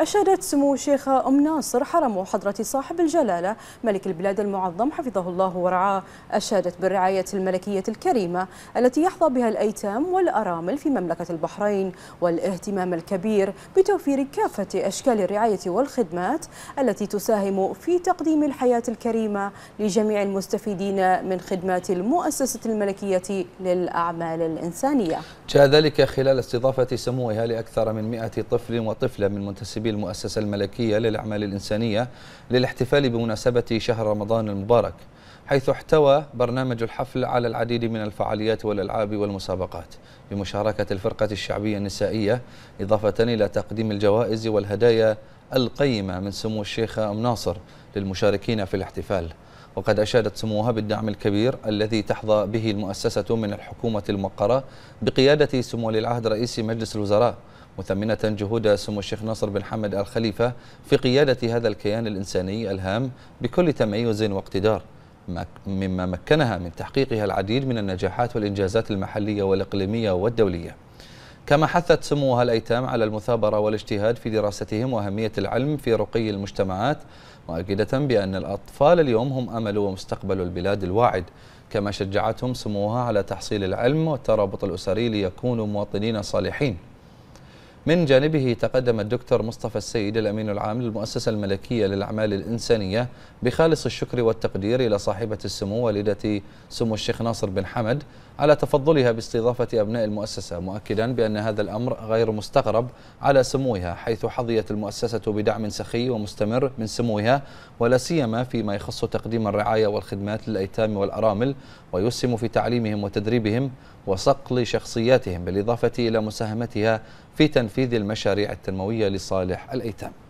أشادت سمو الشيخ أم ناصر حرم حضرة صاحب الجلالة ملك البلاد المعظم حفظه الله ورعاه أشادت بالرعاية الملكية الكريمة التي يحظى بها الأيتام والأرامل في مملكة البحرين والاهتمام الكبير بتوفير كافة أشكال الرعاية والخدمات التي تساهم في تقديم الحياة الكريمة لجميع المستفيدين من خدمات المؤسسة الملكية للأعمال الإنسانية جاء ذلك خلال استضافة سموها لأكثر من 100 طفل وطفلة من منتسبين منصب المؤسسة الملكية للأعمال الإنسانية للاحتفال بمناسبة شهر رمضان المبارك حيث احتوى برنامج الحفل على العديد من الفعاليات والألعاب والمسابقات بمشاركة الفرقة الشعبية النسائية إضافة إلى تقديم الجوائز والهدايا القيمة من سمو الشيخ أم ناصر للمشاركين في الاحتفال وقد أشادت سموها بالدعم الكبير الذي تحظى به المؤسسة من الحكومة الموقرة بقيادة سمو ولي العهد رئيس مجلس الوزراء مثمنة جهود سمو الشيخ ناصر بن حمد الخليفة في قيادة هذا الكيان الإنساني الهام بكل تميز واقتدار مما مكنها من تحقيقها العديد من النجاحات والإنجازات المحلية والإقليمية والدولية كما حثت سموها الأيتام على المثابرة والاجتهاد في دراستهم وأهمية العلم في رقي المجتمعات مؤكدة بأن الأطفال اليوم هم أمل ومستقبل البلاد الواعد كما شجعتهم سموها على تحصيل العلم والترابط الأسري ليكونوا مواطنين صالحين من جانبه تقدم الدكتور مصطفى السيد الأمين العام للمؤسسة الملكية للأعمال الإنسانية بخالص الشكر والتقدير إلى صاحبة السمو والدة سمو الشيخ ناصر بن حمد على تفضلها باستضافة أبناء المؤسسة مؤكدا بأن هذا الأمر غير مستغرب على سموها حيث حظيت المؤسسة بدعم سخي ومستمر من سموها ولا سيما فيما يخص تقديم الرعاية والخدمات للأيتام والأرامل ويسهم في تعليمهم وتدريبهم وصقل شخصياتهم بالإضافة إلى مساهمتها في تنفيذ المشاريع التنموية لصالح الأيتام